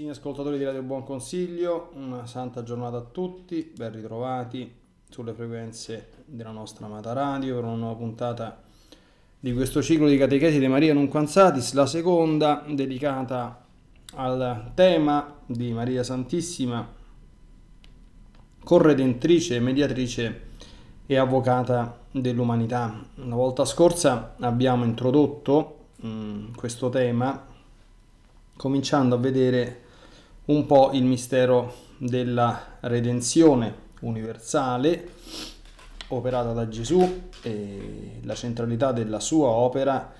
Signori ascoltatori di Radio Buon Consiglio, una santa giornata a tutti, ben ritrovati sulle frequenze della nostra amata radio per una nuova puntata di questo ciclo di catechesi di Maria Nunquanzatis, la seconda dedicata al tema di Maria Santissima, corredentrice, mediatrice e avvocata dell'umanità. La volta scorsa abbiamo introdotto mh, mm, questo tema cominciando a vedere un po' il mistero della redenzione universale operata da Gesù e la centralità della sua opera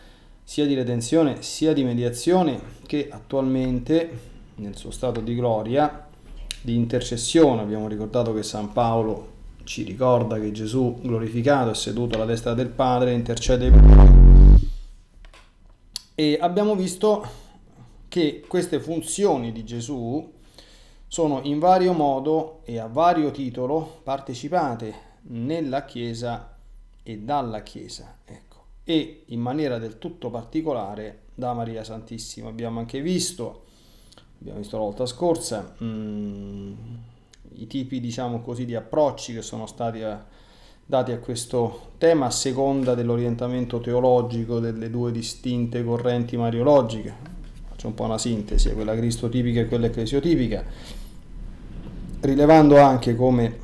sia di redenzione sia di mediazione che attualmente nel suo stato di gloria di intercessione abbiamo ricordato che San Paolo ci ricorda che Gesù glorificato è seduto alla destra del Padre intercede per noi e abbiamo visto che queste funzioni di Gesù sono in vario modo e a vario titolo partecipate nella Chiesa e dalla Chiesa, ecco. e in maniera del tutto particolare da Maria Santissima. Abbiamo anche visto, abbiamo visto la volta scorsa, mh, mm, i tipi, diciamo così, di approcci che sono stati a, eh, dati a questo tema a seconda dell'orientamento teologico delle due distinte correnti mariologiche c'è un po' una sintesi, quella cristotipica e quella ecclesiotipica, rilevando anche come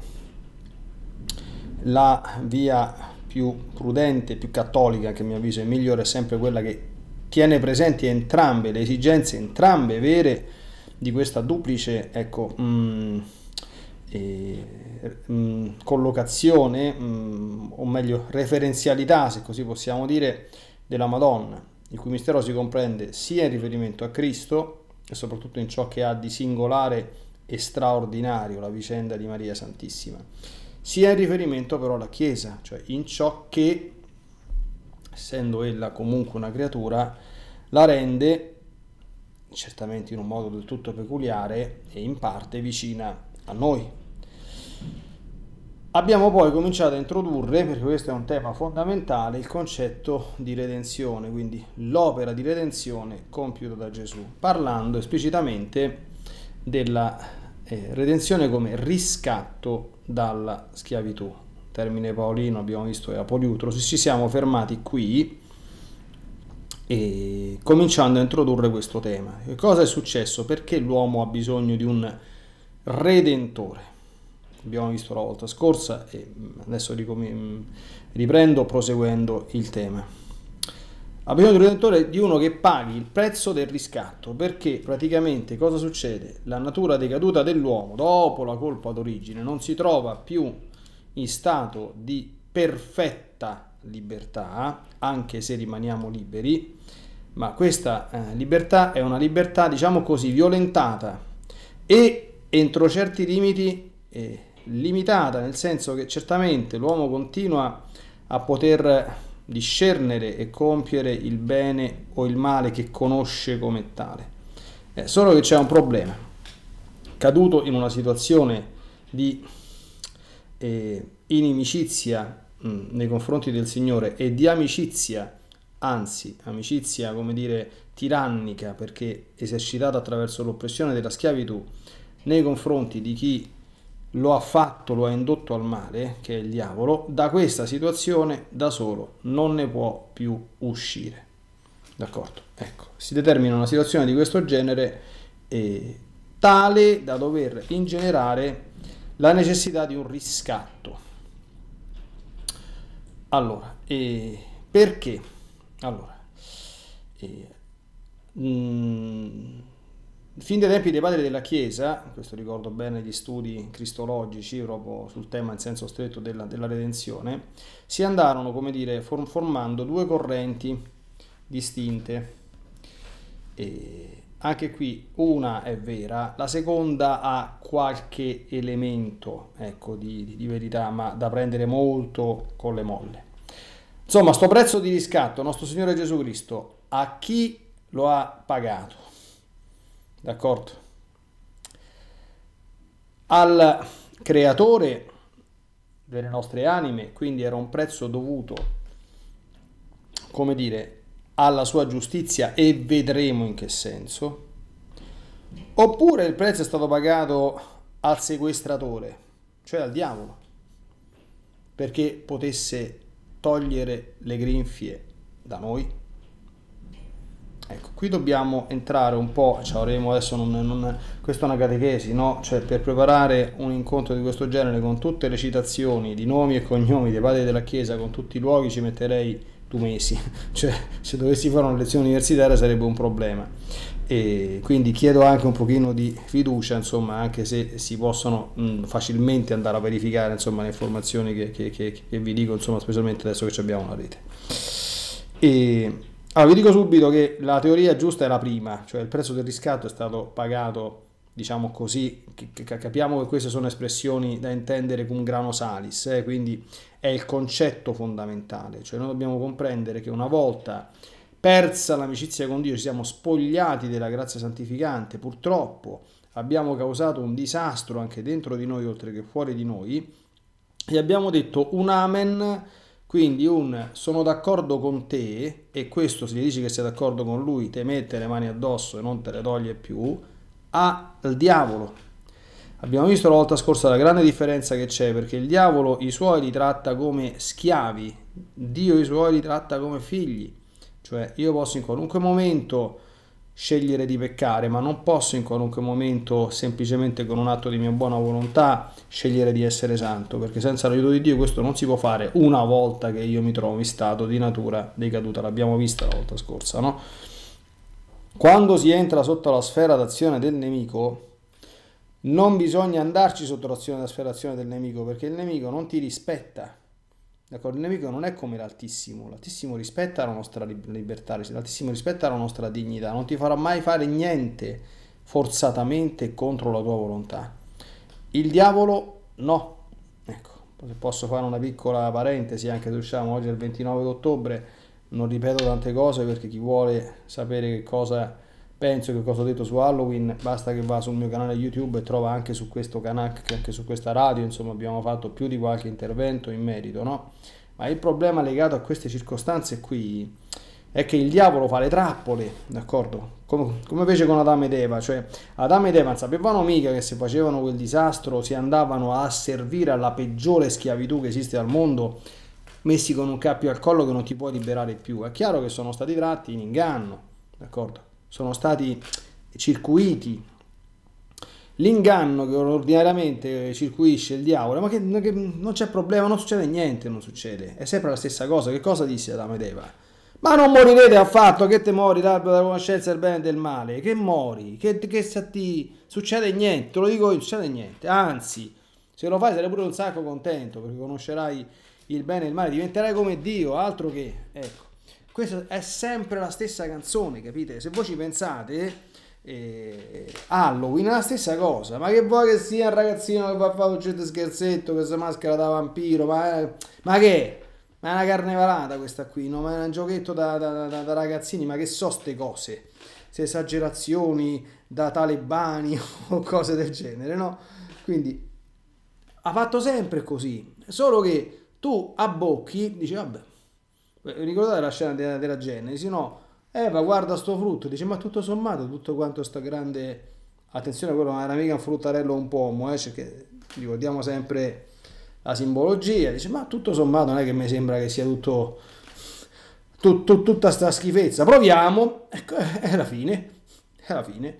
la via più prudente, più cattolica, che a mio avviso è migliore, è sempre quella che tiene presenti entrambe le esigenze, entrambe vere, di questa duplice ecco, mh, e, mh, collocazione, mh, mm, o meglio referenzialità, se così possiamo dire, della Madonna il cui mistero si comprende sia in riferimento a Cristo e soprattutto in ciò che ha di singolare e straordinario la vicenda di Maria Santissima, sia in riferimento però alla Chiesa, cioè in ciò che, essendo ella comunque una creatura, la rende certamente in un modo del tutto peculiare e in parte vicina a noi, Abbiamo poi cominciato a introdurre, perché questo è un tema fondamentale, il concetto di redenzione, quindi l'opera di redenzione compiuta da Gesù, parlando esplicitamente della eh, redenzione come riscatto dalla schiavitù. Termine paolino abbiamo visto era poliutrosis, ci siamo fermati qui e cominciando a introdurre questo tema. Che cosa è successo? Perché l'uomo ha bisogno di un redentore? abbiamo visto la volta scorsa e mm, adesso mm, riprendo proseguendo il tema. Abbiamo bisogno di un redentore di uno che paghi il prezzo del riscatto perché praticamente cosa succede? La natura decaduta dell'uomo dopo la colpa d'origine non si trova più in stato di perfetta libertà, anche se rimaniamo liberi, ma questa eh, libertà è una libertà, diciamo così, violentata e entro certi limiti eh, limitata, nel senso che certamente l'uomo continua a poter discernere e compiere il bene o il male che conosce come tale. Eh, solo che c'è un problema. Caduto in una situazione di eh, inimicizia mh, mm, nei confronti del Signore e di amicizia, anzi amicizia come dire tirannica perché esercitata attraverso l'oppressione della schiavitù nei confronti di chi lo ha fatto, lo ha indotto al male, che è il diavolo, da questa situazione da solo non ne può più uscire. D'accordo? Ecco, si determina una situazione di questo genere eh, tale da dover ingenerare la necessità di un riscatto. Allora, eh, perché? Allora, eh, mh, mm, Fin dai tempi dei padri della Chiesa, questo ricordo bene gli studi cristologici proprio sul tema in senso stretto della, della redenzione, si andarono, come dire, form- formando due correnti distinte. E anche qui una è vera, la seconda ha qualche elemento ecco, di, di, di verità, ma da prendere molto con le molle. Insomma, sto prezzo di riscatto, nostro Signore Gesù Cristo, a chi lo ha pagato? d'accordo? Al creatore delle nostre anime, quindi era un prezzo dovuto, come dire, alla sua giustizia e vedremo in che senso, oppure il prezzo è stato pagato al sequestratore, cioè al diavolo, perché potesse togliere le grinfie da noi Ecco, qui dobbiamo entrare un po', cioè avremo adesso, non, non, questa è una catechesi, no? Cioè per preparare un incontro di questo genere con tutte le citazioni di nomi e cognomi dei padri della Chiesa, con tutti i luoghi, ci metterei due mesi. Cioè se dovessi fare una lezione universitaria sarebbe un problema. E quindi chiedo anche un pochino di fiducia, insomma, anche se si possono mh, facilmente andare a verificare insomma, le informazioni che, che, che, che vi dico, insomma, specialmente adesso che abbiamo una rete. E allora, vi dico subito che la teoria giusta è la prima, cioè il prezzo del riscatto è stato pagato, diciamo così, capiamo che queste sono espressioni da intendere con grano salis, eh, quindi è il concetto fondamentale, cioè noi dobbiamo comprendere che una volta persa l'amicizia con Dio, ci siamo spogliati della grazia santificante, purtroppo abbiamo causato un disastro anche dentro di noi oltre che fuori di noi e abbiamo detto un amen quindi un sono d'accordo con te, e questo se gli dici che sei d'accordo con lui, te mette le mani addosso e non te le toglie più, al diavolo. Abbiamo visto la volta scorsa la grande differenza che c'è, perché il diavolo i suoi li tratta come schiavi, Dio i suoi li tratta come figli. Cioè io posso in qualunque momento scegliere di peccare, ma non posso in qualunque momento semplicemente con un atto di mia buona volontà scegliere di essere santo, perché senza l'aiuto di Dio questo non si può fare una volta che io mi trovo in stato di natura decaduta, l'abbiamo vista la volta scorsa, no? Quando si entra sotto la sfera d'azione del nemico, non bisogna andarci sotto l'azione della sfera d'azione del nemico, perché il nemico non ti rispetta D'accordo? Il nemico non è come l'altissimo, l'altissimo rispetta la nostra libertà, l'altissimo rispetta la nostra dignità, non ti farà mai fare niente forzatamente contro la tua volontà. Il diavolo no. Ecco, se posso fare una piccola parentesi, anche se usciamo oggi è il 29 ottobre, non ripeto tante cose perché chi vuole sapere che cosa penso che cosa ho detto su Halloween, basta che va sul mio canale YouTube e trova anche su questo canale, anche su questa radio, insomma abbiamo fatto più di qualche intervento in merito, no? Ma il problema legato a queste circostanze qui è che il diavolo fa le trappole, d'accordo? Come, come fece con Adamo ed Eva, cioè Adamo ed Eva non sapevano mica che se facevano quel disastro si andavano a servire alla peggiore schiavitù che esiste al mondo, messi con un cappio al collo che non ti puoi liberare più. È chiaro che sono stati tratti in inganno, d'accordo? sono stati circuiti. L'inganno che ordinariamente circuisce il diavolo, ma che, che non c'è problema, non succede niente, non succede. È sempre la stessa cosa. Che cosa disse Adamo ed Eva? Ma non morirete affatto, che te mori dalla della conoscenza del bene e del male, che mori, che, che se ti succede niente, te lo dico io, succede niente, anzi, se lo fai sarai pure un sacco contento perché conoscerai il bene e il male, diventerai come Dio, altro che, ecco questa è sempre la stessa canzone, capite? Se voi ci pensate, eh, Halloween è la stessa cosa, ma che vuoi che sia un ragazzino che va a fare un certo scherzetto, che si maschera da vampiro, ma, eh, ma che? Ma è una carnevalata questa qui, no? ma è un giochetto da, da, da, da ragazzini, ma che so ste cose, se esagerazioni da talebani o cose del genere, no? Quindi ha fatto sempre così, solo che tu abbocchi, dici vabbè eh, ricordate la scena della, della Genesi, no? Eva guarda sto frutto, dice ma tutto sommato, tutto quanto sta grande... Attenzione, quello non era mica un fruttarello un pomo, eh, perché ricordiamo sempre la simbologia, dice ma tutto sommato non è che mi sembra che sia tutto... Tut, tut, tutta sta schifezza, proviamo, ecco, è la fine, è la fine.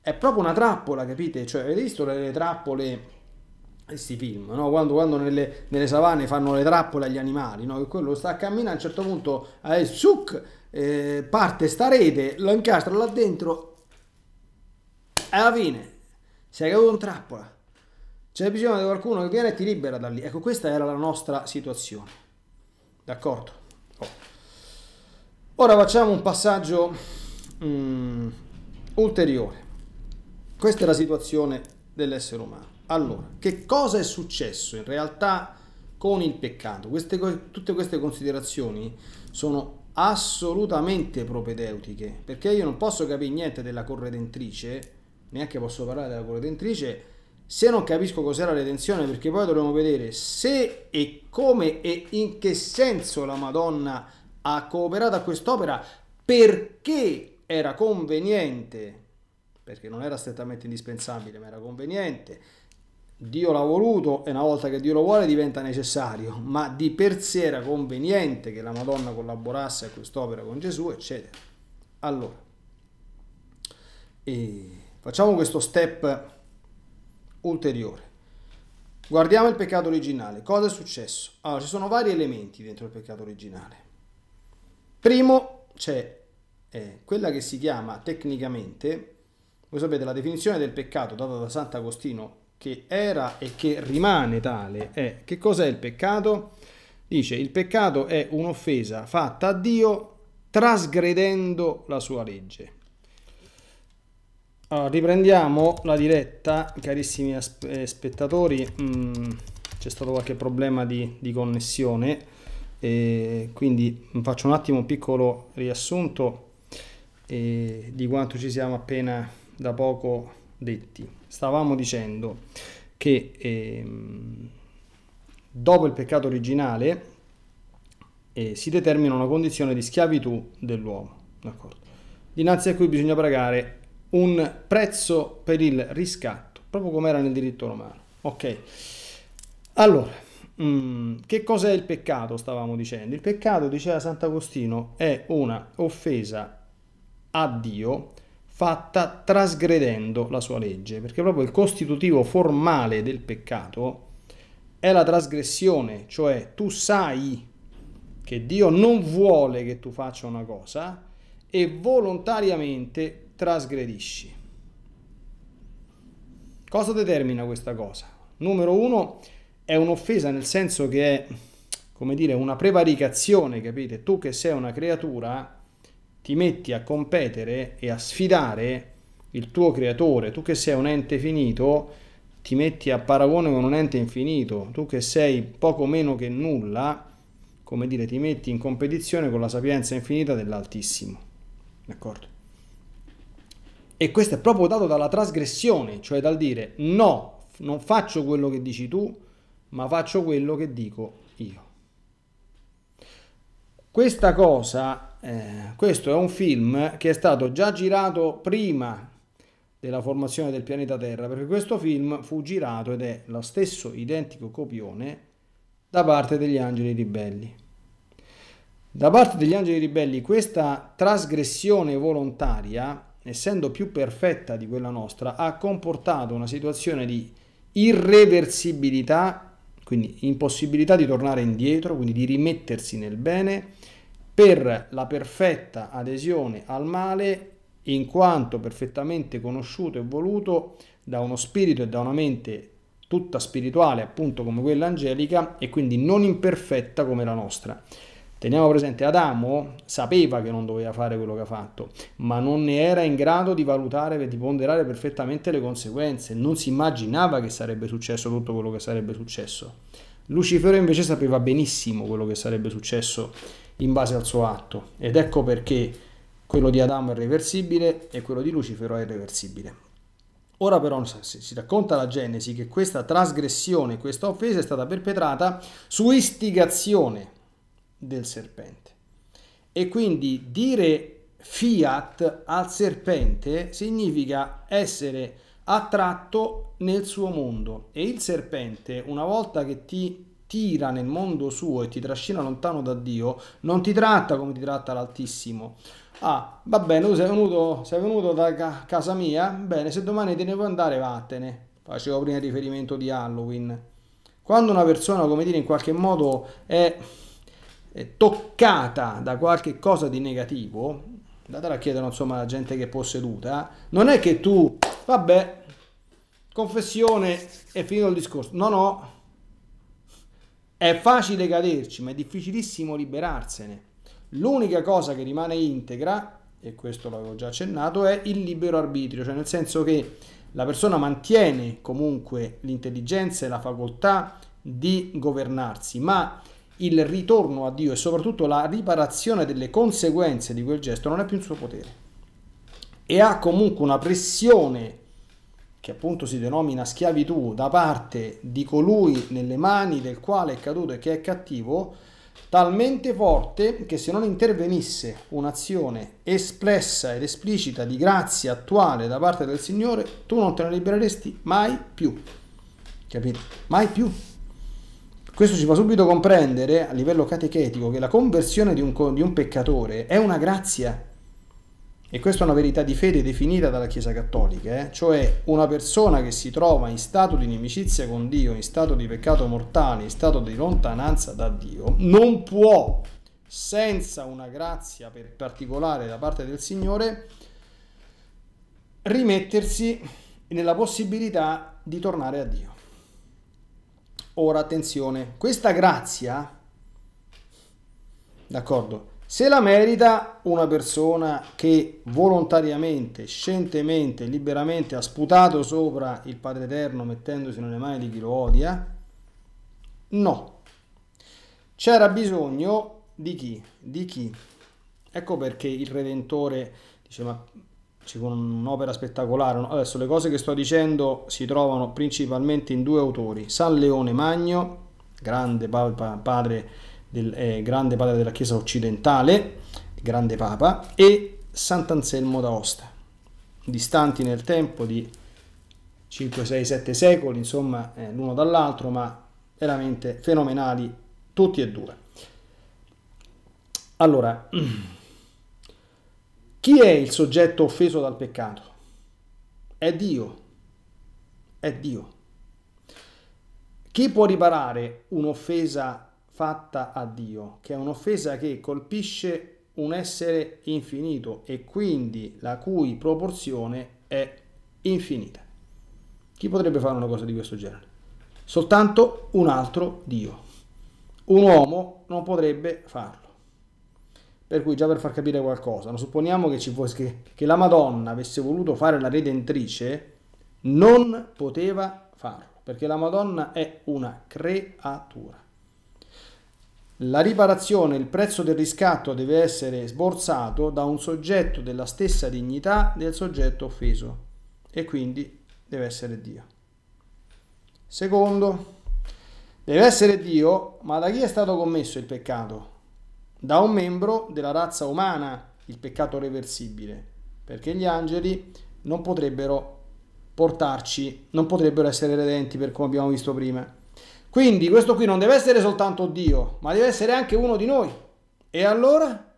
È proprio una trappola, capite? Cioè, avete visto le, le trappole questi film, no? quando, quando nelle, nelle, savane fanno le trappole agli animali, no? quello sta a camminare, a un certo punto eh, zuc, eh, parte sta rete, lo incastra là dentro, alla fine sei caduto in trappola, c'è bisogno di qualcuno che viene e ti libera da lì, ecco questa era la nostra situazione, d'accordo? Oh. Ora facciamo un passaggio mm, ulteriore, questa è la situazione dell'essere umano. Allora, che cosa è successo in realtà con il peccato? Queste tutte queste considerazioni sono assolutamente propedeutiche, perché io non posso capire niente della corredentrice, neanche posso parlare della corredentrice, se non capisco cos'è la redenzione, perché poi dovremo vedere se e come e in che senso la Madonna ha cooperato a quest'opera, perché era conveniente, perché non era strettamente indispensabile, ma era conveniente, Dio l'ha voluto e una volta che Dio lo vuole diventa necessario, ma di per sé era conveniente che la Madonna collaborasse a quest'opera con Gesù, eccetera. Allora, facciamo questo step ulteriore. Guardiamo il peccato originale. Cosa è successo? Allora, ci sono vari elementi dentro il peccato originale. Primo c'è eh, quella che si chiama tecnicamente, voi sapete la definizione del peccato data da Sant'Agostino che era e che rimane tale è che cos'è il peccato? Dice il peccato è un'offesa fatta a Dio trasgredendo la sua legge. Allora, riprendiamo la diretta, carissimi eh, spettatori, mm, c'è stato qualche problema di, di connessione, e quindi faccio un attimo un piccolo riassunto eh, di quanto ci siamo appena da poco detti. Stavamo dicendo che ehm, dopo il peccato originale eh, si determina una condizione di schiavitù dell'uomo, dinanzi a cui bisogna pagare un prezzo per il riscatto, proprio come era nel diritto romano. Ok, allora, mh, mm, che cos'è il peccato? Stavamo dicendo. Il peccato, diceva Sant'Agostino, è una offesa a Dio fatta trasgredendo la sua legge, perché proprio il costitutivo formale del peccato è la trasgressione, cioè tu sai che Dio non vuole che tu faccia una cosa e volontariamente trasgredisci. Cosa determina questa cosa? Numero uno, è un'offesa nel senso che è, come dire, una prevaricazione, capite? Tu che sei una creatura ti metti a competere e a sfidare il tuo creatore, tu che sei un ente finito, ti metti a paragone con un ente infinito, tu che sei poco meno che nulla, come dire, ti metti in competizione con la sapienza infinita dell'Altissimo. D'accordo? E questo è proprio dato dalla trasgressione, cioè dal dire no, non faccio quello che dici tu, ma faccio quello che dico io. Questa cosa, eh, questo è un film che è stato già girato prima della formazione del pianeta Terra, perché questo film fu girato ed è lo stesso identico copione da parte degli Angeli Ribelli. Da parte degli Angeli Ribelli questa trasgressione volontaria, essendo più perfetta di quella nostra, ha comportato una situazione di irreversibilità, quindi impossibilità di tornare indietro, quindi di rimettersi nel bene, per la perfetta adesione al male in quanto perfettamente conosciuto e voluto da uno spirito e da una mente tutta spirituale, appunto come quella angelica, e quindi non imperfetta come la nostra. Teniamo presente, Adamo sapeva che non doveva fare quello che ha fatto, ma non ne era in grado di valutare e di ponderare perfettamente le conseguenze, non si immaginava che sarebbe successo tutto quello che sarebbe successo. Lucifero invece sapeva benissimo quello che sarebbe successo in base al suo atto ed ecco perché quello di Adamo è reversibile e quello di Lucifero è irreversibile. Ora però si racconta la Genesi che questa trasgressione, questa offesa è stata perpetrata su istigazione del serpente. E quindi dire fiat al serpente significa essere attratto nel suo mondo e il serpente una volta che ti tira nel mondo suo e ti trascina lontano da Dio, non ti tratta come ti tratta l'Altissimo. Ah, va bene, tu sei venuto, sei venuto da ca- casa mia? Bene, se domani te ne vuoi andare, vattene. Facevo prima il riferimento di Halloween. Quando una persona, come dire, in qualche modo è, è toccata da qualche cosa di negativo, datela a chiedere insomma alla gente che è posseduta, non è che tu, vabbè, confessione, è finito il discorso. No, no, è facile caderci, ma è difficilissimo liberarsene. L'unica cosa che rimane integra, e questo l'avevo già accennato, è il libero arbitrio, cioè nel senso che la persona mantiene comunque l'intelligenza e la facoltà di governarsi, ma il ritorno a Dio e soprattutto la riparazione delle conseguenze di quel gesto non è più in suo potere e ha comunque una pressione che appunto si denomina schiavitù da parte di colui nelle mani del quale è caduto e che è cattivo, talmente forte che se non intervenisse un'azione espressa ed esplicita di grazia attuale da parte del Signore, tu non te ne libereresti mai più. Capito? Mai più. Questo ci fa subito comprendere a livello catechetico che la conversione di un, di un peccatore è una grazia e questa è una verità di fede definita dalla Chiesa Cattolica, eh? cioè una persona che si trova in stato di inimicizia con Dio, in stato di peccato mortale, in stato di lontananza da Dio, non può, senza una grazia particolare da parte del Signore, rimettersi nella possibilità di tornare a Dio. Ora attenzione, questa grazia, d'accordo, se la merita una persona che volontariamente, scientemente, liberamente ha sputato sopra il Padre Eterno mettendosi nelle mani di chi lo odia? No. C'era bisogno di chi? Di chi? Ecco perché il Redentore dice ma con un'opera spettacolare. Adesso le cose che sto dicendo si trovano principalmente in due autori, San Leone Magno, grande padre del eh, grande padre della Chiesa occidentale, grande papa, e Sant'Anselmo d'Aosta, distanti nel tempo di 5, 6, 7 secoli, insomma, eh, l'uno dall'altro, ma veramente fenomenali tutti e due. Allora, chi è il soggetto offeso dal peccato? È Dio. È Dio. Chi può riparare un'offesa fatta a Dio, che è un'offesa che colpisce un essere infinito e quindi la cui proporzione è infinita. Chi potrebbe fare una cosa di questo genere? Soltanto un altro Dio. Un uomo non potrebbe farlo. Per cui già per far capire qualcosa, no, supponiamo che, fosse, che, che la Madonna avesse voluto fare la redentrice, non poteva farlo, perché la Madonna è una creatura. La riparazione, il prezzo del riscatto deve essere sborsato da un soggetto della stessa dignità del soggetto offeso e quindi deve essere Dio. Secondo, deve essere Dio, ma da chi è stato commesso il peccato? Da un membro della razza umana, il peccato reversibile, perché gli angeli non potrebbero portarci, non potrebbero essere redenti per come abbiamo visto prima. Quindi questo qui non deve essere soltanto Dio, ma deve essere anche uno di noi. E allora?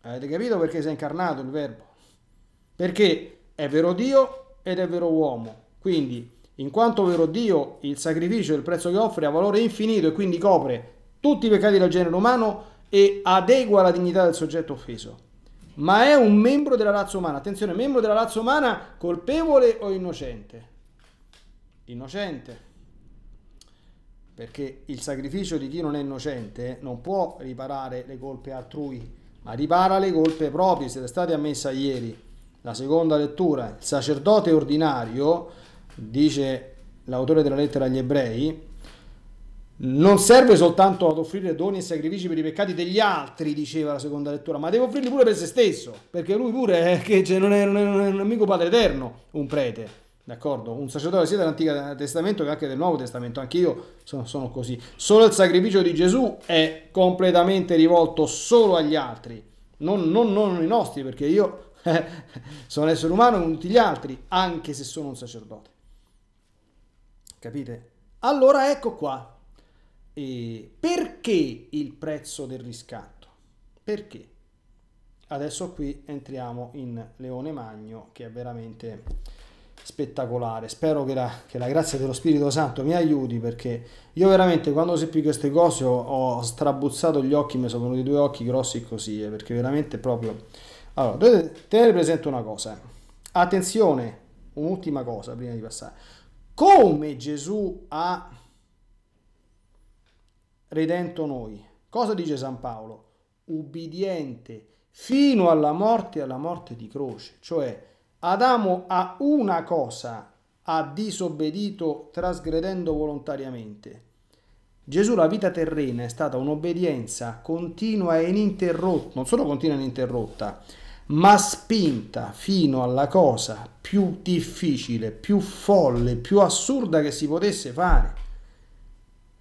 Avete capito perché si è incarnato il verbo? Perché è vero Dio ed è vero uomo. Quindi, in quanto vero Dio, il sacrificio e il prezzo che offre ha valore infinito e quindi copre tutti i peccati del genere umano e adegua la dignità del soggetto offeso. Ma è un membro della razza umana. Attenzione, membro della razza umana colpevole o innocente? Innocente perché il sacrificio di chi non è innocente non può riparare le colpe altrui, ma ripara le colpe proprie. Siete stati ammessi ieri la seconda lettura. Il sacerdote ordinario, dice l'autore della lettera agli ebrei, non serve soltanto ad offrire doni e sacrifici per i peccati degli altri, diceva la seconda lettura, ma deve offrirli pure per se stesso, perché lui pure è, che cioè, non, è, non, è, non è mica padre eterno, un prete. D'accordo? Un sacerdote sia dell'Antico Testamento che anche del Nuovo Testamento, anche io sono, sono, così. Solo il sacrificio di Gesù è completamente rivolto solo agli altri, non, non, non i nostri, perché io eh, sono essere umano come tutti gli altri, anche se sono un sacerdote. Capite? Allora ecco qua. E perché il prezzo del riscatto? Perché? Adesso qui entriamo in Leone Magno, che è veramente spettacolare. Spero che la, che la, grazia dello Spirito Santo mi aiuti perché io veramente quando ho sentito queste cose ho, ho, strabuzzato gli occhi, mi sono venuti due occhi grossi così, eh, perché veramente proprio... Allora, dovete tenere presente una cosa. Attenzione, un'ultima cosa prima di passare. Come Gesù ha redento noi? Cosa dice San Paolo? Ubbidiente fino alla morte e alla morte di croce, cioè Adamo a una cosa ha disobbedito trasgredendo volontariamente. Gesù la vita terrena è stata un'obbedienza continua e ininterrotta, non solo continua e ininterrotta, ma spinta fino alla cosa più difficile, più folle, più assurda che si potesse fare.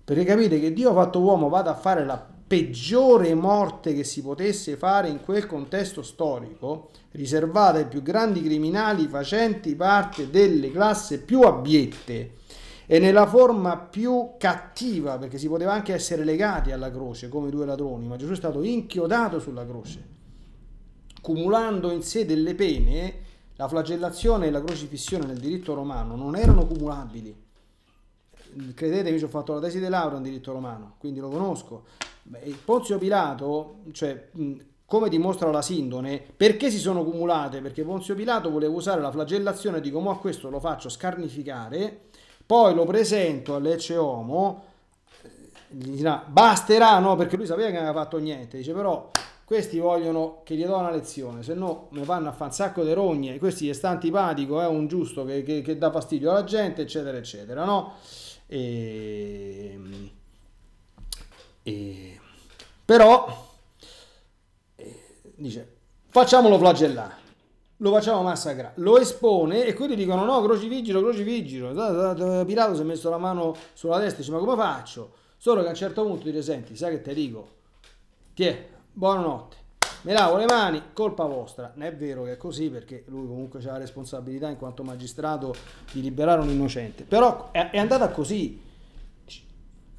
Perché capite che Dio fatto uomo vada a fare la peggiore morte che si potesse fare in quel contesto storico, riservata ai più grandi criminali facenti parte delle classi più abiette e nella forma più cattiva, perché si poteva anche essere legati alla croce come due ladroni, ma Gesù è stato inchiodato sulla croce, cumulando in sé delle pene, la flagellazione e la crocifissione nel diritto romano non erano cumulabili credetemi, ho fatto la tesi di laurea in diritto romano, quindi lo conosco. Ponzio Pilato, cioè, come dimostra la sindone, perché si sono cumulate? Perché Ponzio Pilato voleva usare la flagellazione, dico, ma questo lo faccio scarnificare, poi lo presento all'Ecce Homo, eh, gli dirà, basterà, no? Perché lui sapeva che non aveva fatto niente, dice, però questi vogliono che gli do una lezione, se no mi vanno a fare un sacco di rogne, questi gli sta antipatico, è un giusto che, che, che dà fastidio alla gente, eccetera, eccetera, no? E, ehm, e, ehm, però eh, dice facciamolo flagellare lo facciamo massacrare, lo espone e quindi dicono no, crocifigiro, crocifigiro, Pilato si è messo la mano sulla testa dice ma come faccio? Solo che a un certo punto dice senti, sai che te dico, ti è, buonanotte, me lavo le mani, colpa vostra. Non è vero che è così perché lui comunque ha la responsabilità in quanto magistrato di liberare un innocente, però è, è andata così.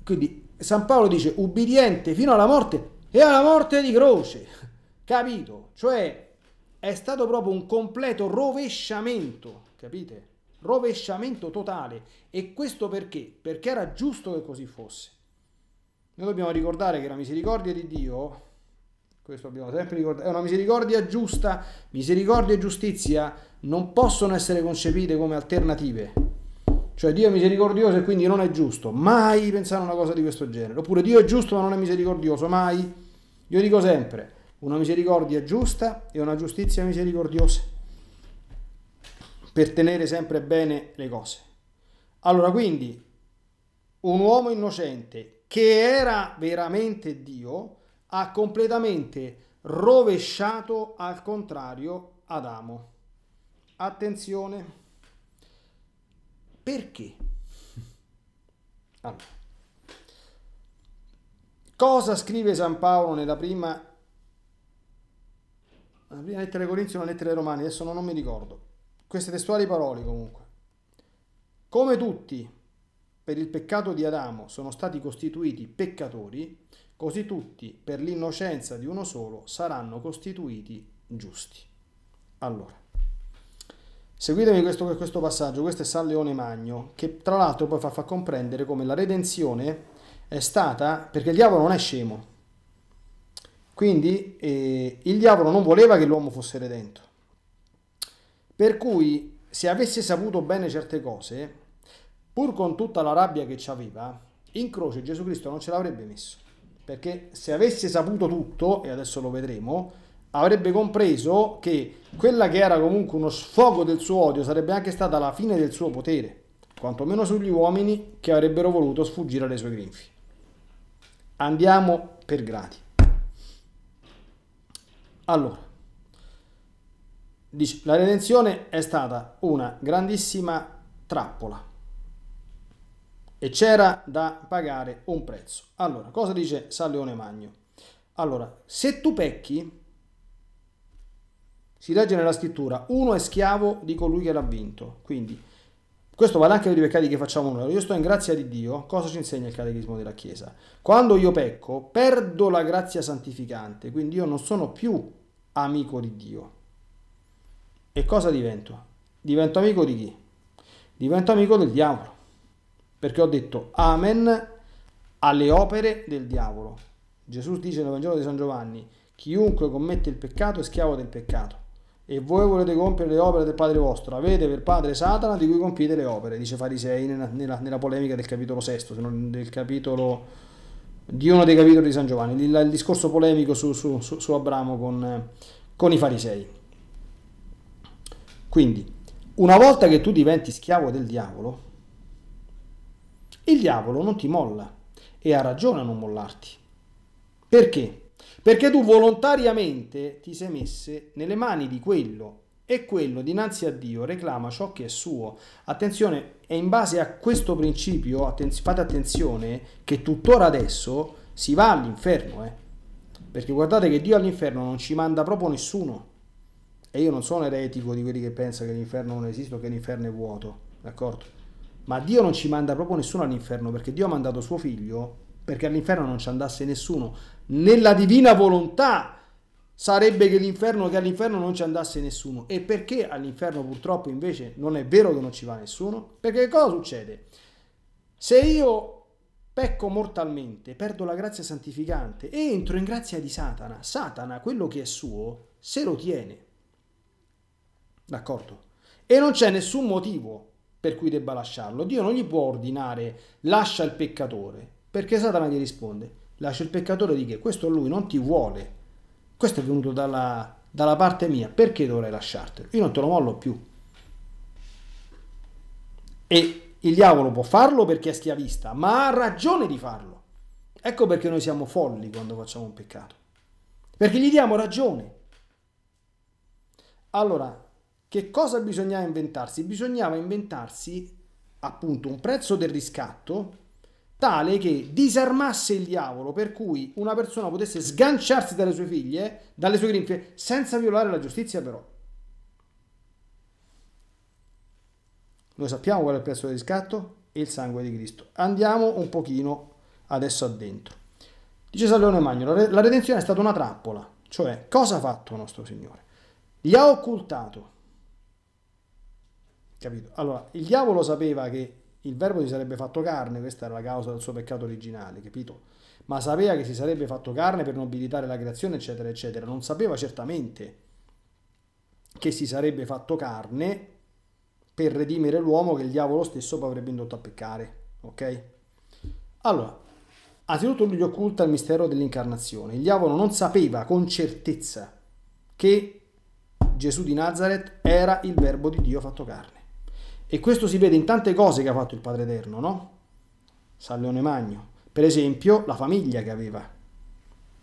Quindi San Paolo dice ubbidiente fino alla morte e alla morte di croce, capito? Cioè è stato proprio un completo rovesciamento, capite? Rovesciamento totale e questo perché? Perché era giusto che così fosse. Noi dobbiamo ricordare che la misericordia di Dio questo dobbiamo sempre ricordare. È una misericordia giusta. Misericordia e giustizia non possono essere concepite come alternative. Cioè Dio è misericordioso e quindi non è giusto. Mai pensare a una cosa di questo genere. Oppure Dio è giusto ma non è misericordioso. Mai. Io dico sempre, una misericordia giusta e una giustizia misericordiosa. Per tenere sempre bene le cose. Allora, quindi, un uomo innocente che era veramente Dio, ha completamente rovesciato al contrario Adamo. Attenzione, perché? Allora. Cosa scrive San Paolo nella prima, la prima lettera ai Corinzi o una lettera ai Romani? Adesso non, non mi ricordo. Queste testuali parole comunque. Come tutti, per il peccato di Adamo sono stati costituiti peccatori, così tutti per l'innocenza di uno solo saranno costituiti giusti. Allora, seguitemi questo, questo passaggio, questo è San Leone Magno, che tra l'altro poi fa, fa comprendere come la redenzione è stata, perché il diavolo non è scemo, quindi eh, il diavolo non voleva che l'uomo fosse redento. Per cui se avesse saputo bene certe cose, pur con tutta la rabbia che ci aveva, in croce Gesù Cristo non ce l'avrebbe messo. Perché se avesse saputo tutto, e adesso lo vedremo, avrebbe compreso che quella che era comunque uno sfogo del suo odio sarebbe anche stata la fine del suo potere, quantomeno sugli uomini che avrebbero voluto sfuggire alle sue grinfie. Andiamo per gradi. Allora, dice, la redenzione è stata una grandissima trappola e c'era da pagare un prezzo. Allora, cosa dice San Leone Magno? Allora, se tu pecchi, si legge nella scrittura, uno è schiavo di colui che l'ha vinto. Quindi, questo vale anche per i peccati che facciamo noi. Io sto in grazia di Dio, cosa ci insegna il Catechismo della Chiesa? Quando io pecco, perdo la grazia santificante, quindi io non sono più amico di Dio. E cosa divento? Divento amico di chi? Divento amico del diavolo perché ho detto amen alle opere del diavolo. Gesù dice nel Vangelo di San Giovanni, chiunque commette il peccato è schiavo del peccato. E voi volete compiere le opere del Padre vostro, avete per Padre Satana di cui compite le opere, dice Farisei nella, nella, nella polemica del capitolo sesto, se non del capitolo di uno dei capitoli di San Giovanni, il, il discorso polemico su, su, su, su Abramo con, con i farisei. Quindi, una volta che tu diventi schiavo del diavolo, il diavolo non ti molla e ha ragione a non mollarti. Perché? Perché tu volontariamente ti sei messe nelle mani di quello e quello dinanzi a Dio reclama ciò che è suo. Attenzione, è in base a questo principio, attenz- fate attenzione, che tuttora adesso si va all'inferno, eh? perché guardate che Dio all'inferno non ci manda proprio nessuno. E io non sono eretico di quelli che pensano che l'inferno non esiste o che l'inferno è vuoto, d'accordo? Ma Dio non ci manda proprio nessuno all'inferno perché Dio ha mandato suo figlio perché all'inferno non ci andasse nessuno. Nella divina volontà sarebbe che, l'inferno, che all'inferno non ci andasse nessuno. E perché all'inferno purtroppo invece non è vero che non ci va nessuno? Perché cosa succede? Se io pecco mortalmente, perdo la grazia santificante e entro in grazia di Satana, Satana quello che è suo se lo tiene. D'accordo? E non c'è nessun motivo per cui debba lasciarlo. Dio non gli può ordinare lascia il peccatore, perché Satana gli risponde lascia il peccatore di che questo lui non ti vuole. Questo è venuto dalla, dalla parte mia, perché dovrei lasciartelo? Io non te lo mollo più. E il diavolo può farlo perché è schiavista, ma ha ragione di farlo. Ecco perché noi siamo folli quando facciamo un peccato. Perché gli diamo ragione. Allora, che cosa bisognava inventarsi? Bisognava inventarsi appunto un prezzo del riscatto tale che disarmasse il diavolo, per cui una persona potesse sganciarsi dalle sue figlie, dalle sue grinfie, senza violare la giustizia però. Noi sappiamo qual è il prezzo del riscatto? Il sangue di Cristo. Andiamo un pochino adesso addentro. Dice San Leone Magno, la redenzione è stata una trappola, cioè cosa ha fatto nostro Signore? Gli ha occultato Capito? Allora, il diavolo sapeva che il verbo si sarebbe fatto carne, questa era la causa del suo peccato originale, capito? Ma sapeva che si sarebbe fatto carne per nobilitare la creazione, eccetera, eccetera. Non sapeva certamente che si sarebbe fatto carne per redimere l'uomo che il diavolo stesso poi avrebbe indotto a peccare, ok? Allora, anzitutto lui gli occulta il mistero dell'incarnazione. Il diavolo non sapeva con certezza che Gesù di Nazareth era il verbo di Dio fatto carne. E questo si vede in tante cose che ha fatto il Padre Eterno, no? San Leone Magno. Per esempio, la famiglia che aveva.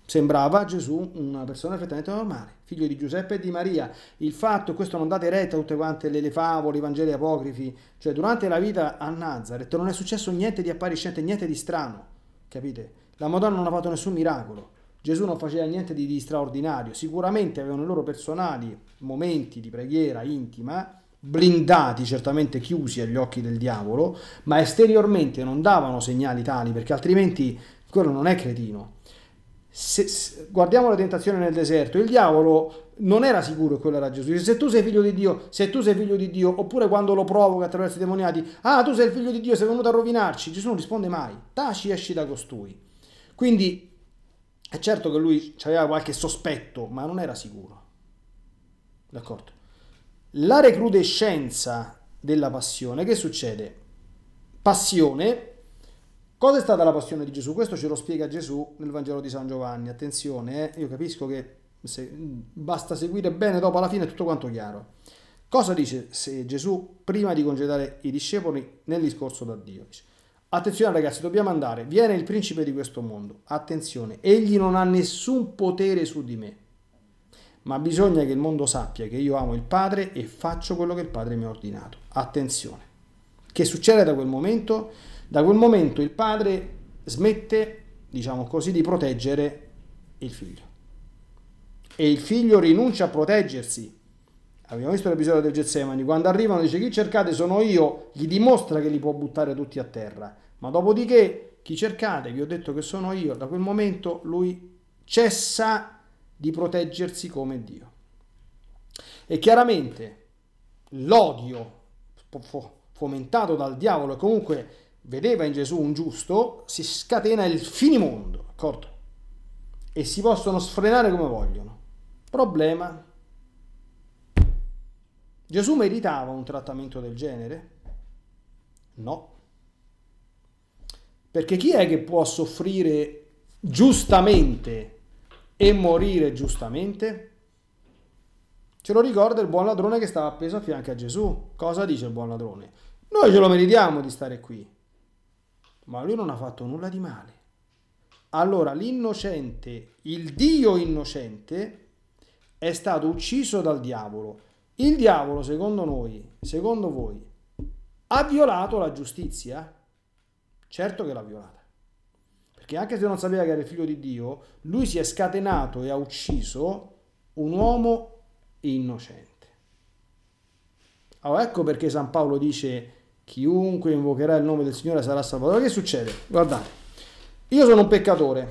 Sembrava Gesù una persona perfettamente normale, figlio di Giuseppe e di Maria. Il fatto, questo non date retta a tutte quante le, le favole, i Vangeli apocrifi, cioè durante la vita a Nazareth non è successo niente di appariscente, niente di strano, capite? La Madonna non ha fatto nessun miracolo, Gesù non faceva niente di, di straordinario, sicuramente avevano i loro personali momenti di preghiera intima, blindati, certamente chiusi agli occhi del diavolo, ma esteriormente non davano segnali tali, perché altrimenti quello non è cretino. Se, se, guardiamo la tentazione nel deserto, il diavolo non era sicuro che quello era Gesù. Se tu sei figlio di Dio, se tu sei figlio di Dio, oppure quando lo provoca attraverso i demoniati, ah, tu sei il figlio di Dio, sei venuto a rovinarci, Gesù non risponde mai. Taci, esci da costui. Quindi è certo che lui aveva qualche sospetto, ma non era sicuro. D'accordo? la recrudescenza della passione, che succede? Passione, cosa è stata la passione di Gesù? Questo ce lo spiega Gesù nel Vangelo di San Giovanni, attenzione, eh? io capisco che se, basta seguire bene, dopo alla fine è tutto quanto chiaro. Cosa dice Gesù prima di congedare i discepoli nel discorso da Dio? Dice, Attenzione ragazzi, dobbiamo andare, viene il principe di questo mondo, attenzione, egli non ha nessun potere su di me ma bisogna che il mondo sappia che io amo il Padre e faccio quello che il Padre mi ha ordinato. Attenzione. Che succede da quel momento? Da quel momento il Padre smette, diciamo così, di proteggere il figlio. E il figlio rinuncia a proteggersi. Abbiamo visto l'episodio del Getsemani, quando arrivano dice chi cercate sono io, gli dimostra che li può buttare tutti a terra, ma dopodiché chi cercate, vi ho detto che sono io, da quel momento lui cessa di proteggersi come Dio. E chiaramente l'odio fomentato dal diavolo e comunque vedeva in Gesù un giusto, si scatena il finimondo, d'accordo? E si possono sfrenare come vogliono. Problema. Gesù meritava un trattamento del genere? No. Perché chi è che può soffrire giustamente e morire giustamente? Ce lo ricorda il buon ladrone che stava appeso a fianco a Gesù. Cosa dice il buon ladrone? Noi ce lo meritiamo di stare qui. Ma lui non ha fatto nulla di male. Allora l'innocente, il Dio innocente, è stato ucciso dal diavolo. Il diavolo, secondo noi, secondo voi, ha violato la giustizia? Certo che l'ha violata. Perché anche se non sapeva che era il figlio di Dio, lui si è scatenato e ha ucciso un uomo innocente. Oh, ecco perché San Paolo dice chiunque invocherà il nome del Signore sarà salvato. Che succede? Guardate, io sono un peccatore,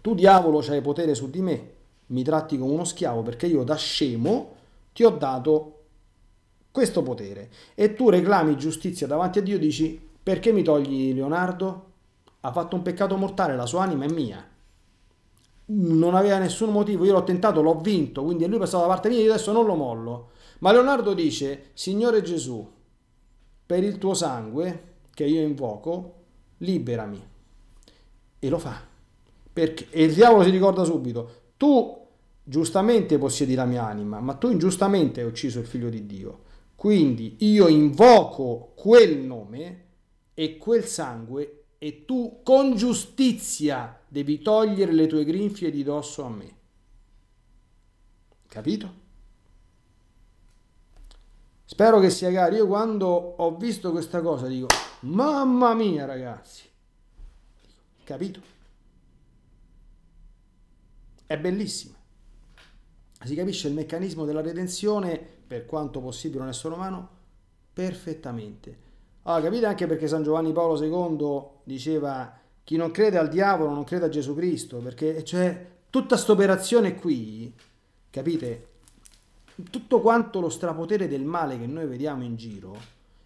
tu diavolo c'hai potere su di me, mi tratti come uno schiavo perché io da scemo ti ho dato questo potere e tu reclami giustizia davanti a Dio e dici perché mi togli Leonardo? ha fatto un peccato mortale, la sua anima è mia. Non aveva nessun motivo, io l'ho tentato, l'ho vinto, quindi lui è passato da parte mia, io adesso non lo mollo. Ma Leonardo dice, Signore Gesù, per il tuo sangue che io invoco, liberami. E lo fa. Perché? E il diavolo si ricorda subito, tu giustamente possiedi la mia anima, ma tu ingiustamente hai ucciso il figlio di Dio. Quindi io invoco quel nome e quel sangue e tu con giustizia devi togliere le tue grinfie di dosso a me. Capito? Spero che sia chiaro. Io quando ho visto questa cosa dico, mamma mia ragazzi, capito? È bellissima. Si capisce il meccanismo della redenzione, per quanto possibile un essere umano, perfettamente. Allora, capite anche perché San Giovanni Paolo II diceva chi non crede al diavolo non crede a Gesù Cristo, perché cioè, tutta questa operazione qui, capite? Tutto quanto lo strapotere del male che noi vediamo in giro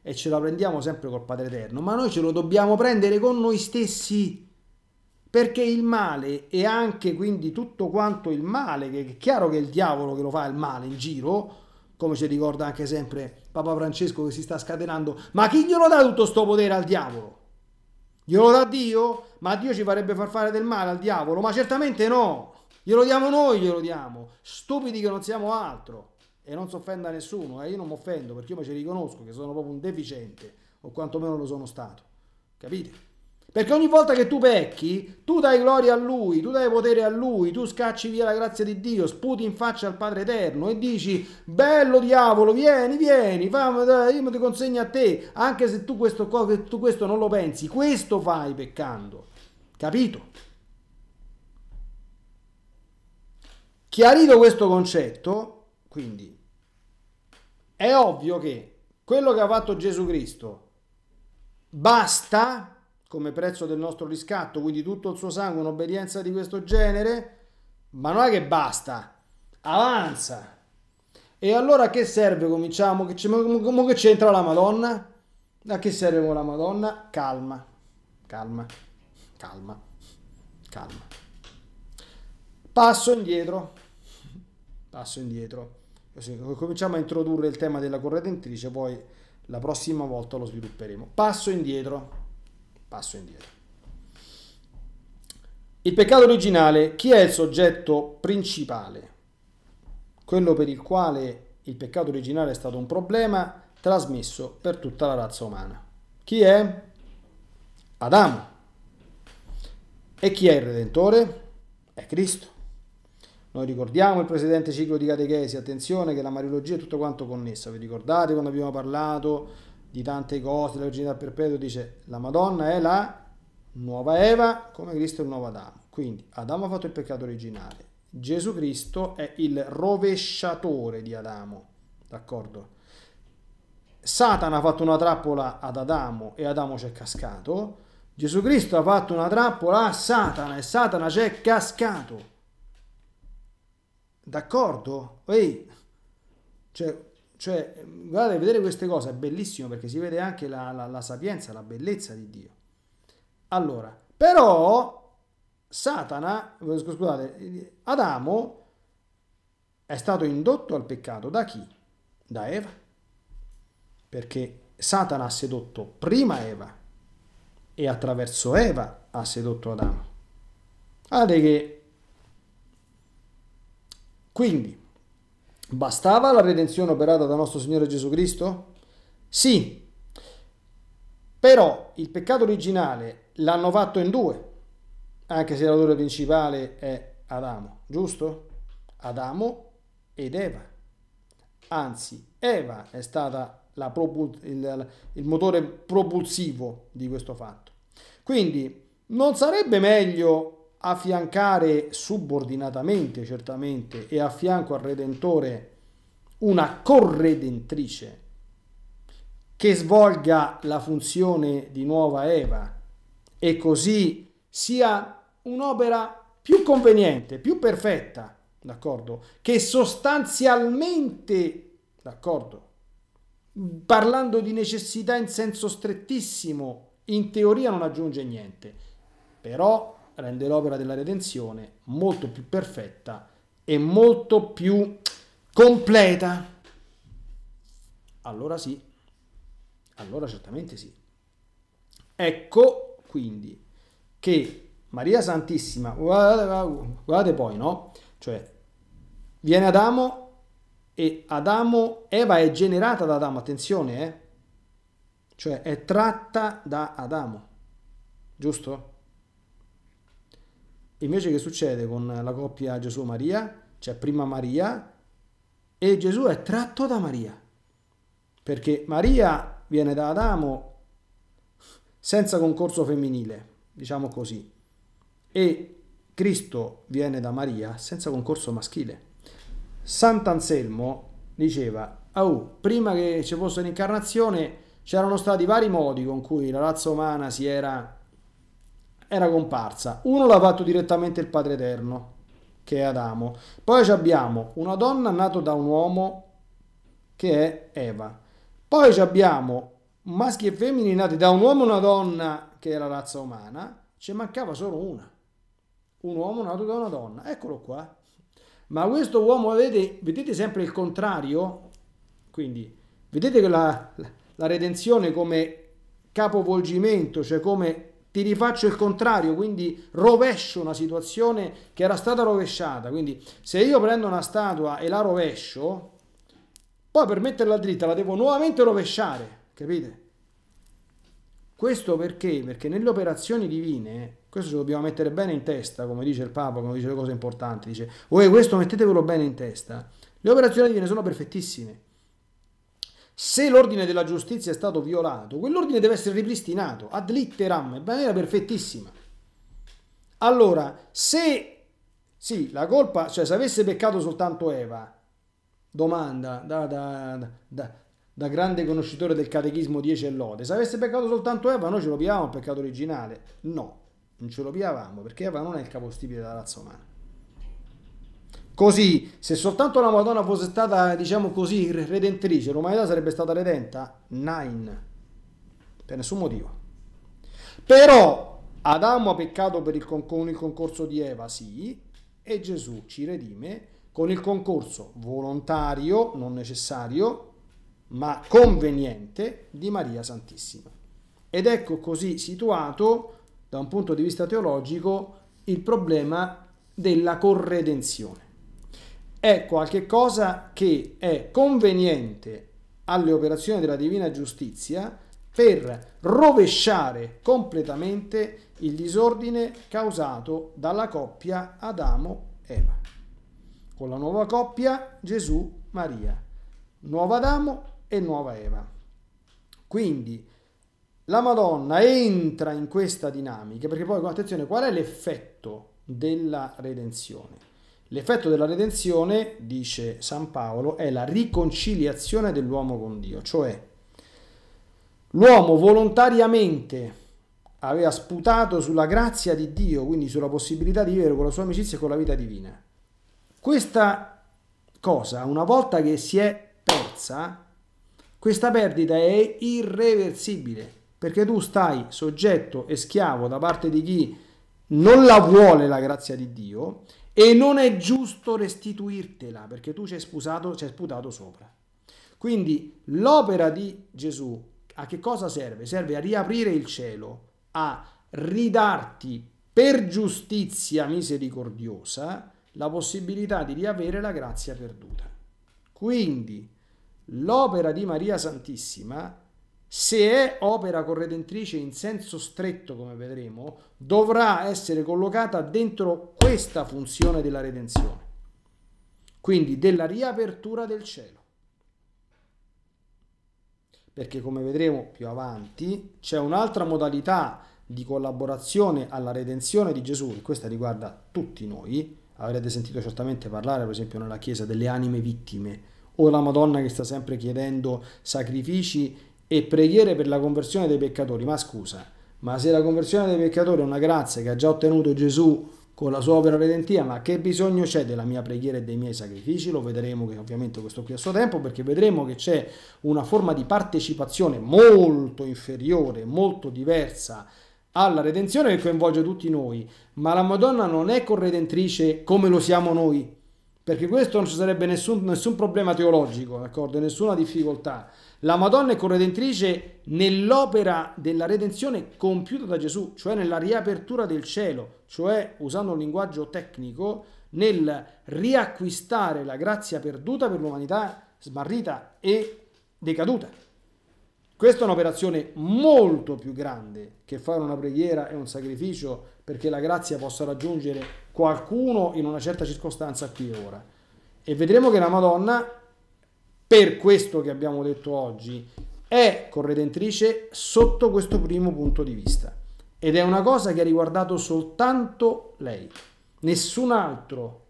e ce la prendiamo sempre col Padre Eterno, ma noi ce lo dobbiamo prendere con noi stessi perché il male e anche quindi tutto quanto il male, che è chiaro che è il diavolo che lo fa il male in giro, come ci ricorda anche sempre Papa Francesco che si sta scatenando, ma chi glielo dà tutto sto potere al diavolo? Glielo dà Dio? Ma Dio ci farebbe far fare del male al diavolo? Ma certamente no! Glielo diamo noi, glielo diamo! Stupidi che non siamo altro! E non si offenda nessuno, eh? io non mi offendo perché io mi ci riconosco che sono proprio un deficiente, o quantomeno lo sono stato. Capite? Perché ogni volta che tu pecchi, tu dai gloria a Lui, tu dai potere a Lui, tu scacci via la grazia di Dio, sputi in faccia al Padre Eterno e dici, bello diavolo, vieni, vieni, fammi, io mi ti consegno a te, anche se tu questo, tu questo non lo pensi, questo fai peccando. Capito? Chiarito questo concetto, quindi, è ovvio che quello che ha fatto Gesù Cristo basta come prezzo del nostro riscatto, quindi tutto il suo sangue, un'obbedienza di questo genere, ma non è che basta, avanza. E allora a che serve? Cominciamo, che, c'entra la Madonna? A che serve con la Madonna? Calma, calma, calma, calma. Passo indietro, passo indietro. Così, cominciamo a introdurre il tema della corredentrice, poi la prossima volta lo svilupperemo. Passo indietro. Passo indietro. Il peccato originale, chi è il soggetto principale? Quello per il quale il peccato originale è stato un problema trasmesso per tutta la razza umana. Chi è? Adamo. E chi è il Redentore? È Cristo. Noi ricordiamo il precedente ciclo di catechesi, attenzione che la mariologia è tutto quanto connessa, vi ricordate quando abbiamo parlato di tante cose, la l'originalità perpetua, dice la Madonna è la nuova Eva come Cristo è il nuovo Adamo. Quindi Adamo ha fatto il peccato originale, Gesù Cristo è il rovesciatore di Adamo, d'accordo? Satana ha fatto una trappola ad Adamo e Adamo c'è cascato, Gesù Cristo ha fatto una trappola a Satana e Satana c'è cascato. D'accordo? Ehi, cioè, cioè, mm, guardate, vedere queste cose è bellissimo perché si vede anche la, la, la sapienza, la bellezza di Dio. Allora, però Satana, eh, scusate, Adamo è stato indotto al peccato da chi? Da Eva. Perché Satana ha sedotto prima Eva e attraverso Eva ha sedotto Adamo. Guardate che... Quindi, Bastava la redenzione operata da nostro Signore Gesù Cristo? Sì, però il peccato originale l'hanno fatto in due, anche se l'autore principale è Adamo, giusto? Adamo ed Eva. Anzi, Eva è stata propul- il, il motore propulsivo di questo fatto. Quindi non sarebbe meglio affiancare subordinatamente, certamente, e a fianco al Redentore una corredentrice che svolga la funzione di nuova Eva e così sia un'opera più conveniente, più perfetta, d'accordo? Che sostanzialmente, d'accordo? Parlando di necessità in senso strettissimo, in teoria non aggiunge niente, però rende l'opera della redenzione molto più perfetta e molto più completa. Allora sì, allora certamente sì. Ecco quindi che Maria Santissima, guardate, guardate poi, no? Cioè, viene Adamo e Adamo, Eva è generata da Adamo, attenzione, eh? Cioè è tratta da Adamo, giusto? Invece che succede con la coppia Gesù-Maria? C'è cioè, prima Maria e Gesù è tratto da Maria. Perché Maria viene da Adamo senza concorso femminile, diciamo così, e Cristo viene da Maria senza concorso maschile. Sant'Anselmo diceva, oh, prima che ci fosse l'incarnazione c'erano stati vari modi con cui la razza umana si era era comparsa. Uno l'ha fatto direttamente il Padre Eterno, che è Adamo. Poi abbiamo una donna nata da un uomo, che è Eva. Poi abbiamo maschi e femmini nati da un uomo e una donna, che è la razza umana. Ci mancava solo una. Un uomo nato da una donna. Eccolo qua. Ma questo uomo, vedete, vedete sempre il contrario? Quindi, vedete che la, la redenzione come capovolgimento, cioè come ti rifaccio il contrario, quindi rovescio una situazione che era stata rovesciata. Quindi se io prendo una statua e la rovescio, poi per metterla dritta la devo nuovamente rovesciare, capite? Questo perché? Perché nelle operazioni divine, questo ce lo dobbiamo mettere bene in testa, come dice il Papa, come dice le cose importanti, dice, voi questo mettetevelo bene in testa, le operazioni divine sono perfettissime se l'ordine della giustizia è stato violato, quell'ordine deve essere ripristinato ad litteram, in maniera perfettissima. Allora, se sì, la colpa, cioè se avesse peccato soltanto Eva, domanda da, da, da, da grande conoscitore del catechismo 10 e lode, se avesse peccato soltanto Eva, noi ce lo piavamo il peccato originale? No, non ce lo piavamo perché Eva non è il capostipite della razza umana. Così, se soltanto la Madonna fosse stata, diciamo così, redentrice, l'umanità sarebbe stata redenta? Nine. Per nessun motivo. Però Adamo ha peccato per il con, con il concorso di Eva, sì, e Gesù ci redime con il concorso volontario, non necessario, ma conveniente di Maria Santissima. Ed ecco così situato, da un punto di vista teologico, il problema della corredenzione è qualcosa che è conveniente alle operazioni della divina giustizia per rovesciare completamente il disordine causato dalla coppia Adamo-Eva. Con la nuova coppia Gesù-Maria, nuovo Adamo e nuova Eva. Quindi la Madonna entra in questa dinamica perché poi attenzione qual è l'effetto della redenzione? L'effetto della redenzione, dice San Paolo, è la riconciliazione dell'uomo con Dio, cioè l'uomo volontariamente aveva sputato sulla grazia di Dio, quindi sulla possibilità di vivere con la sua amicizia e con la vita divina. Questa cosa, una volta che si è persa, questa perdita è irreversibile, perché tu stai soggetto e schiavo da parte di chi non la vuole la grazia di Dio e non è giusto restituirtela perché tu ci hai, spusato, ci hai sputato sopra. Quindi l'opera di Gesù a che cosa serve? Serve a riaprire il cielo, a ridarti per giustizia misericordiosa la possibilità di riavere la grazia perduta. Quindi l'opera di Maria Santissima se è opera corredentrice in senso stretto, come vedremo, dovrà essere collocata dentro questa funzione della redenzione, quindi della riapertura del cielo. Perché come vedremo più avanti, c'è un'altra modalità di collaborazione alla redenzione di Gesù, e questa riguarda tutti noi, avrete sentito certamente parlare per esempio nella Chiesa delle anime vittime, o la Madonna che sta sempre chiedendo sacrifici e preghiere per la conversione dei peccatori. Ma scusa, ma se la conversione dei peccatori è una grazia che ha già ottenuto Gesù con la sua opera redentiva, ma che bisogno c'è della mia preghiera e dei miei sacrifici? Lo vedremo che ovviamente questo qui a suo tempo, perché vedremo che c'è una forma di partecipazione molto inferiore, molto diversa alla redenzione che coinvolge tutti noi, ma la Madonna non è corredentrice come lo siamo noi, perché questo non ci sarebbe nessun, nessun problema teologico, d'accordo? Nessuna difficoltà la Madonna è corredentrice nell'opera della redenzione compiuta da Gesù, cioè nella riapertura del cielo, cioè usando un linguaggio tecnico, nel riacquistare la grazia perduta per l'umanità smarrita e decaduta. Questa è un'operazione molto più grande che fare una preghiera e un sacrificio perché la grazia possa raggiungere qualcuno in una certa circostanza qui e ora. E vedremo che la Madonna per questo che abbiamo detto oggi, è corredentrice sotto questo primo punto di vista. Ed è una cosa che ha riguardato soltanto lei, nessun altro.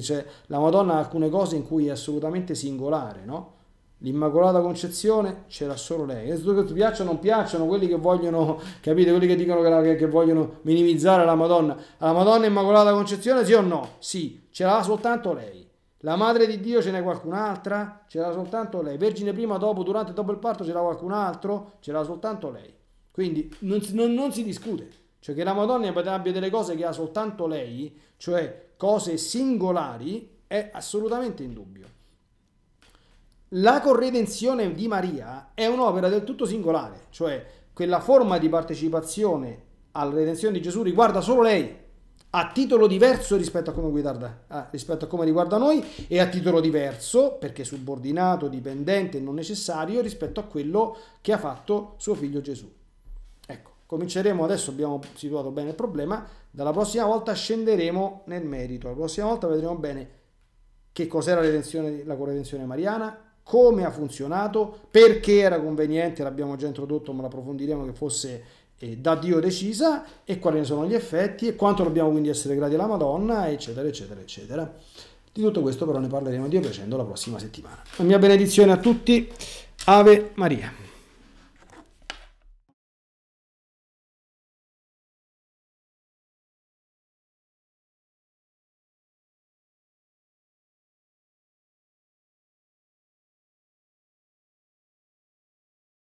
Cioè, la Madonna ha alcune cose in cui è assolutamente singolare, no? L'Immacolata Concezione c'era solo lei. E che piacciono o non piacciono, quelli che vogliono, capite, quelli che dicono che, la, che, che, vogliono minimizzare la Madonna. La Madonna Immacolata Concezione sì o no? Sì, ce l'ha soltanto lei. La madre di Dio ce n'è qualcun'altra? C'era soltanto lei. Vergine prima, dopo, durante e dopo il parto c'era qualcun altro? C'era soltanto lei. Quindi non, non, non si discute. Cioè che la Madonna abbia delle cose che ha soltanto lei, cioè cose singolari, è assolutamente in dubbio. La corredenzione di Maria è un'opera del tutto singolare, cioè quella forma di partecipazione alla redenzione di Gesù riguarda solo lei, a titolo diverso rispetto a come, guidarda, ah, rispetto a come riguarda noi e a titolo diverso, perché subordinato, dipendente, non necessario, rispetto a quello che ha fatto suo figlio Gesù. Ecco, cominceremo adesso, abbiamo situato bene il problema, dalla prossima volta scenderemo nel merito, la prossima volta vedremo bene che cos'era la corredenzione mariana, come ha funzionato, perché era conveniente, l'abbiamo già introdotto ma lo approfondiremo che fosse da Dio decisa e quali ne sono gli effetti e quanto dobbiamo quindi essere grati alla Madonna, eccetera, eccetera, eccetera. Di tutto questo però ne parleremo Dio piacendo la prossima settimana. La mia benedizione a tutti. Ave Maria.